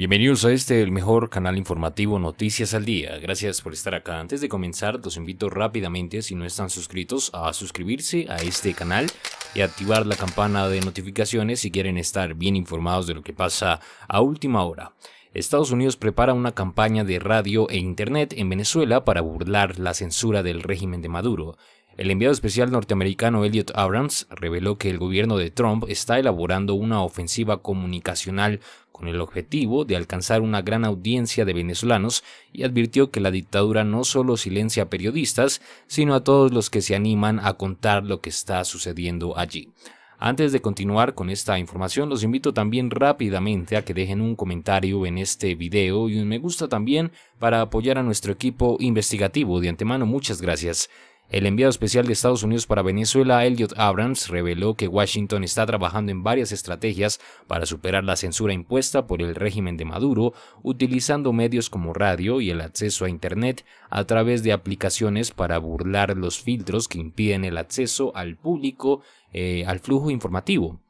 Bienvenidos a este, el mejor canal informativo Noticias al Día. Gracias por estar acá. Antes de comenzar, los invito rápidamente, si no están suscritos, a suscribirse a este canal y activar la campana de notificaciones si quieren estar bien informados de lo que pasa a última hora. Estados Unidos prepara una campaña de radio e internet en Venezuela para burlar la censura del régimen de Maduro. El enviado especial norteamericano Elliot Abrams reveló que el gobierno de Trump está elaborando una ofensiva comunicacional con el objetivo de alcanzar una gran audiencia de venezolanos y advirtió que la dictadura no solo silencia a periodistas, sino a todos los que se animan a contar lo que está sucediendo allí. Antes de continuar con esta información, los invito también rápidamente a que dejen un comentario en este video y un me gusta también para apoyar a nuestro equipo investigativo. De antemano, muchas gracias. El enviado especial de Estados Unidos para Venezuela, Elliot Abrams, reveló que Washington está trabajando en varias estrategias para superar la censura impuesta por el régimen de Maduro, utilizando medios como radio y el acceso a Internet a través de aplicaciones para burlar los filtros que impiden el acceso al público eh, al flujo informativo.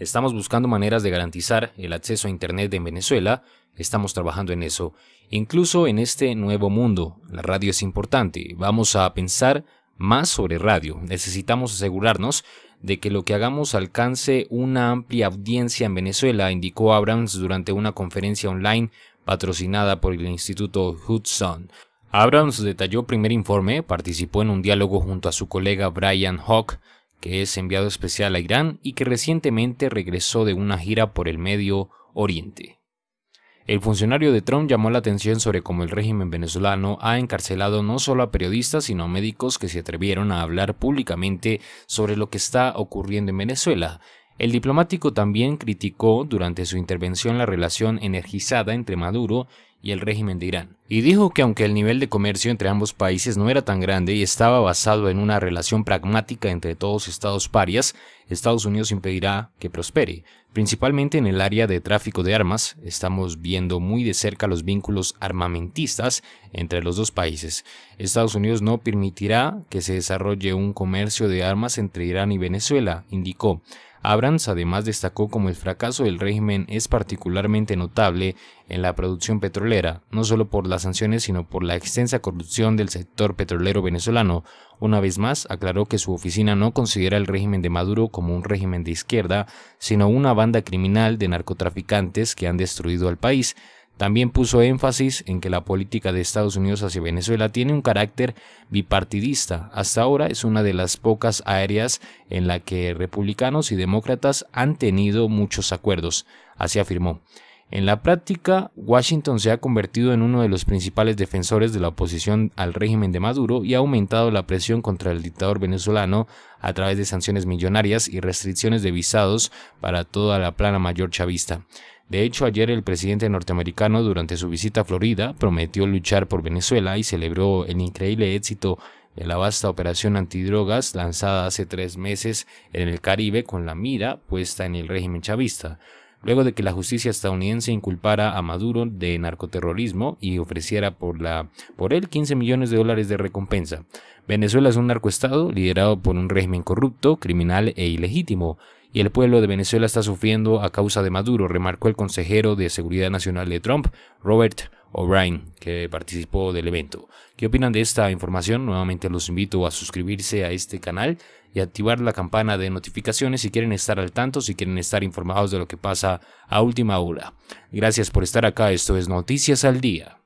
Estamos buscando maneras de garantizar el acceso a Internet en Venezuela, estamos trabajando en eso. Incluso en este nuevo mundo, la radio es importante. Vamos a pensar más sobre radio. Necesitamos asegurarnos de que lo que hagamos alcance una amplia audiencia en Venezuela, indicó Abrams durante una conferencia online patrocinada por el Instituto Hudson. Abrams detalló primer informe, participó en un diálogo junto a su colega Brian Hawke, que es enviado especial a Irán y que recientemente regresó de una gira por el Medio Oriente. El funcionario de Trump llamó la atención sobre cómo el régimen venezolano ha encarcelado no solo a periodistas, sino a médicos que se atrevieron a hablar públicamente sobre lo que está ocurriendo en Venezuela. El diplomático también criticó durante su intervención la relación energizada entre Maduro y el régimen de Irán, y dijo que aunque el nivel de comercio entre ambos países no era tan grande y estaba basado en una relación pragmática entre todos estados parias, Estados Unidos impedirá que prospere. Principalmente en el área de tráfico de armas, estamos viendo muy de cerca los vínculos armamentistas entre los dos países. Estados Unidos no permitirá que se desarrolle un comercio de armas entre Irán y Venezuela, indicó. Abrams además destacó como el fracaso del régimen es particularmente notable en la producción petrolera, no solo por las sanciones sino por la extensa corrupción del sector petrolero venezolano. Una vez más, aclaró que su oficina no considera el régimen de Maduro como un régimen de izquierda, sino una banda criminal de narcotraficantes que han destruido al país. También puso énfasis en que la política de Estados Unidos hacia Venezuela tiene un carácter bipartidista. Hasta ahora es una de las pocas áreas en la que republicanos y demócratas han tenido muchos acuerdos, así afirmó. En la práctica, Washington se ha convertido en uno de los principales defensores de la oposición al régimen de Maduro y ha aumentado la presión contra el dictador venezolano a través de sanciones millonarias y restricciones de visados para toda la plana mayor chavista. De hecho, ayer el presidente norteamericano durante su visita a Florida prometió luchar por Venezuela y celebró el increíble éxito de la vasta operación antidrogas lanzada hace tres meses en el Caribe con la mira puesta en el régimen chavista luego de que la justicia estadounidense inculpara a Maduro de narcoterrorismo y ofreciera por, la, por él 15 millones de dólares de recompensa. Venezuela es un narcoestado liderado por un régimen corrupto, criminal e ilegítimo, y el pueblo de Venezuela está sufriendo a causa de Maduro, remarcó el consejero de Seguridad Nacional de Trump, Robert O'Brien, que participó del evento. ¿Qué opinan de esta información? Nuevamente los invito a suscribirse a este canal y activar la campana de notificaciones si quieren estar al tanto, si quieren estar informados de lo que pasa a última hora. Gracias por estar acá, esto es Noticias al Día.